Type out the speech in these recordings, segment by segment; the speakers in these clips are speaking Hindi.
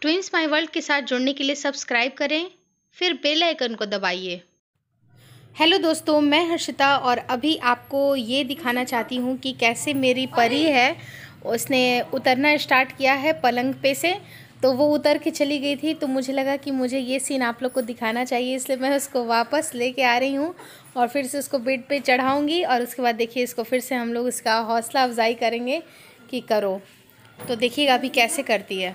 ट्विंस माई वर्ल्ड के साथ जुड़ने के लिए सब्सक्राइब करें फिर बेल आइकन को दबाइए हेलो दोस्तों मैं हर्षिता और अभी आपको ये दिखाना चाहती हूँ कि कैसे मेरी परी है उसने उतरना स्टार्ट किया है पलंग पे से तो वो उतर के चली गई थी तो मुझे लगा कि मुझे ये सीन आप लोग को दिखाना चाहिए इसलिए मैं उसको वापस लेके आ रही हूँ और फिर से उसको बेड पे चढ़ाऊँगी और उसके बाद देखिए इसको फिर से हम लोग इसका हौसला अफजाई करेंगे कि करो तो देखिएगा अभी कैसे करती है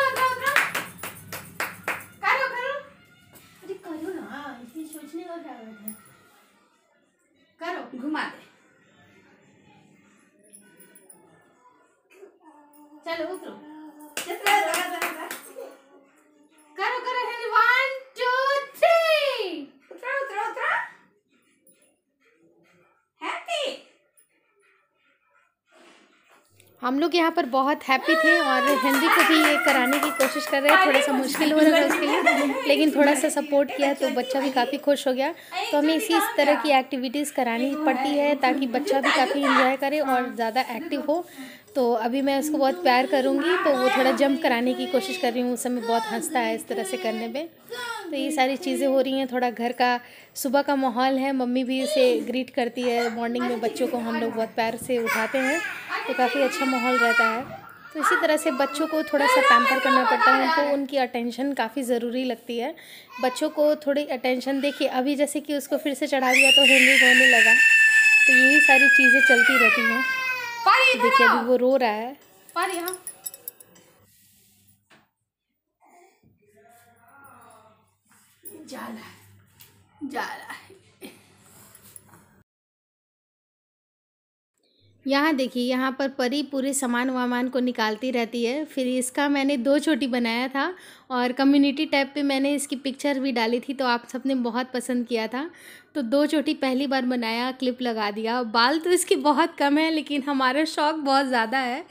चलो उतरो करो करो वन टू थ्री हैप्पी हम लोग यहाँ पर बहुत हैप्पी थे और हेनरी को भी ये कराने की कोशिश कर रहे हैं थोड़ा सा मुश्किल हो रहा था उसके लिए लेकिन थोड़ा सा सपोर्ट किया तो बच्चा भी काफ़ी खुश हो गया तो हमें इसी इस तरह की एक्टिविटीज़ करानी पड़ती है ताकि बच्चा भी काफ़ी इन्जॉय करे और हाँ। ज़्यादा एक्टिव हो तो अभी मैं उसको बहुत प्यार करूँगी तो वो थोड़ा जंप कराने की कोशिश कर रही हूँ उस समय बहुत हंसता है इस तरह से करने में तो ये सारी चीज़ें हो रही हैं थोड़ा घर का सुबह का माहौल है मम्मी भी उसे ग्रीट करती है मॉर्निंग में बच्चों को हम लोग बहुत प्यार से उठाते हैं तो काफ़ी अच्छा माहौल रहता है तो इसी तरह से बच्चों को थोड़ा सा पैम्पर करना पड़ता है उनको उनकी अटेंशन काफ़ी ज़रूरी लगती है बच्चों को थोड़ी अटेंशन देखिए अभी जैसे कि उसको फिर से चढ़ा दिया तो हिंदी होने लगा तो यही सारी चीज़ें चलती रहती हैं तो देखिए अभी वो रो रहा है हाँ। जा रहा है जा रहा है यहाँ देखिए यहाँ पर परी पूरे सामान वामान को निकालती रहती है फिर इसका मैंने दो छोटी बनाया था और कम्युनिटी टैब पे मैंने इसकी पिक्चर भी डाली थी तो आप सबने बहुत पसंद किया था तो दो छोटी पहली बार बनाया क्लिप लगा दिया बाल तो इसके बहुत कम है लेकिन हमारा शौक़ बहुत ज़्यादा है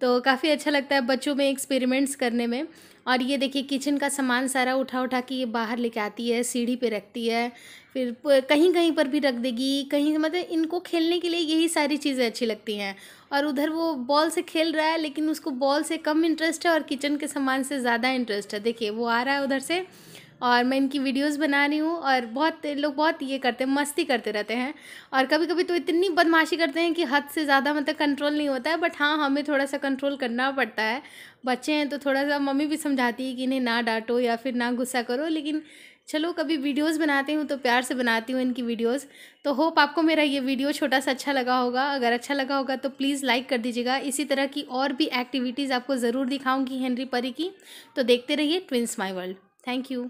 तो काफ़ी अच्छा लगता है बच्चों में एक्सपेरिमेंट्स करने में और ये देखिए किचन का सामान सारा उठा उठा के ये बाहर लेके आती है सीढ़ी पे रखती है फिर कहीं कहीं पर भी रख देगी कहीं मतलब इनको खेलने के लिए यही सारी चीज़ें अच्छी लगती हैं और उधर वो बॉल से खेल रहा है लेकिन उसको बॉल से कम इंटरेस्ट है और किचन के सामान से ज़्यादा इंटरेस्ट है देखिए वो आ रहा है उधर से और मैं इनकी वीडियोस बना रही हूँ और बहुत लोग बहुत ये करते हैं मस्ती करते रहते हैं और कभी कभी तो इतनी बदमाशी करते हैं कि हद से ज़्यादा मतलब कंट्रोल नहीं होता है बट हाँ हमें थोड़ा सा कंट्रोल करना पड़ता है बच्चे हैं तो थोड़ा सा मम्मी भी समझाती है कि इन्हें ना डांटो या फिर ना गुस्सा करो लेकिन चलो कभी वीडियोस बनाती हूँ तो प्यार से बनाती हूँ इनकी वीडियोस तो होप आपको मेरा ये वीडियो छोटा सा अच्छा लगा होगा अगर अच्छा लगा होगा तो प्लीज़ लाइक कर दीजिएगा इसी तरह की और भी एक्टिविटीज़ आपको ज़रूर दिखाऊंगी हेनरी परी की तो देखते रहिए twins my world thank you